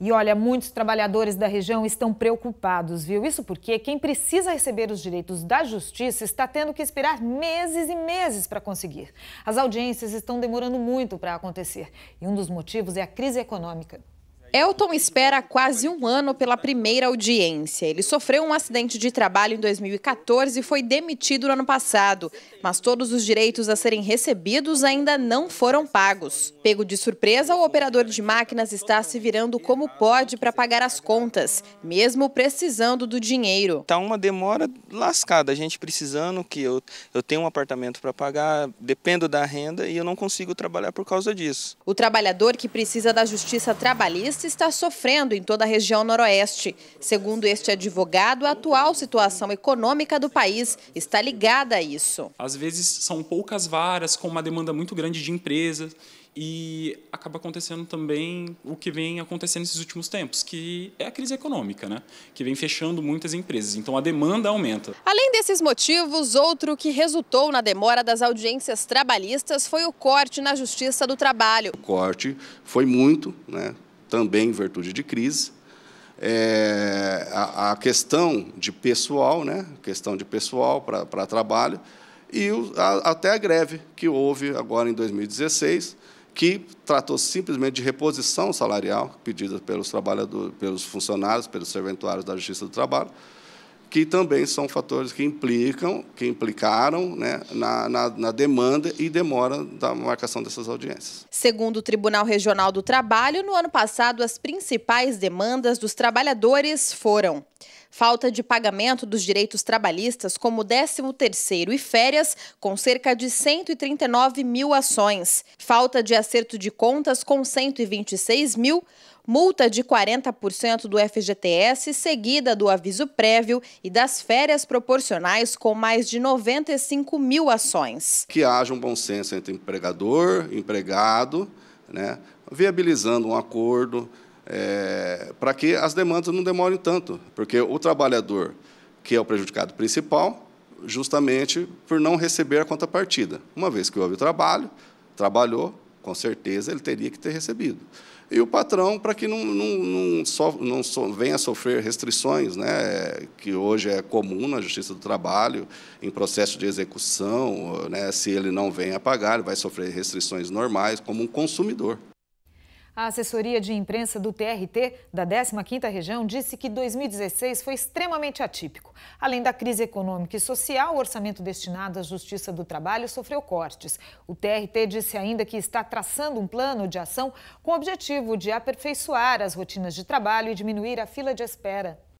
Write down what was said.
E olha, muitos trabalhadores da região estão preocupados, viu? Isso porque quem precisa receber os direitos da justiça está tendo que esperar meses e meses para conseguir. As audiências estão demorando muito para acontecer e um dos motivos é a crise econômica. Elton espera quase um ano pela primeira audiência. Ele sofreu um acidente de trabalho em 2014 e foi demitido no ano passado, mas todos os direitos a serem recebidos ainda não foram pagos. Pego de surpresa, o operador de máquinas está se virando como pode para pagar as contas, mesmo precisando do dinheiro. Tá uma demora lascada, a gente precisando que eu, eu tenho um apartamento para pagar, dependo da renda e eu não consigo trabalhar por causa disso. O trabalhador que precisa da justiça trabalhista paulista está sofrendo em toda a região noroeste. Segundo este advogado, a atual situação econômica do país está ligada a isso. Às vezes são poucas varas com uma demanda muito grande de empresas e acaba acontecendo também o que vem acontecendo nesses últimos tempos, que é a crise econômica, né? que vem fechando muitas empresas, então a demanda aumenta. Além desses motivos, outro que resultou na demora das audiências trabalhistas foi o corte na Justiça do Trabalho. O corte foi muito, né? também em virtude de crise. É, a, a, questão de pessoal, né? questão de pessoal para trabalho, e o, a, até a greve que houve agora em 2016, que tratou simplesmente de reposição salarial pedida pelos trabalhadores, pelos funcionários, pelos serventuários da Justiça do Trabalho, que também são fatores que implicam, que implicaram né, na, na, na, demanda e demora da marcação dessas audiências. Segundo o Tribunal Regional do Trabalho, no ano passado as principais demandas dos trabalhadores foram falta de pagamento dos direitos trabalhistas, como 13º e férias, com cerca de 139 mil ações, falta de acerto de contas com 126 mil, multa de 40% do FGTS, seguida do aviso prévio e das férias proporcionais com mais de 95 mil ações. Que haja um bom senso entre empregador, empregado, né, viabilizando um acordo é, para que as demandas não demorem tanto, porque o trabalhador, que é o prejudicado principal, justamente por não receber a contrapartida. Uma vez que houve o trabalho, trabalhou, com certeza ele teria que ter recebido. E o patrão, para que não, não, não, so, não so, venha a sofrer restrições, né, que hoje é comum na Justiça do Trabalho, em processo de execução, né, se ele não vem a pagar, ele vai sofrer restrições normais como um consumidor. A assessoria de imprensa do TRT da 15ª região disse que 2016 foi extremamente atípico. Além da crise econômica e social, o orçamento destinado à Justiça do Trabalho sofreu cortes. O TRT disse ainda que está traçando um plano de ação com o objetivo de aperfeiçoar as rotinas de trabalho e diminuir a fila de espera.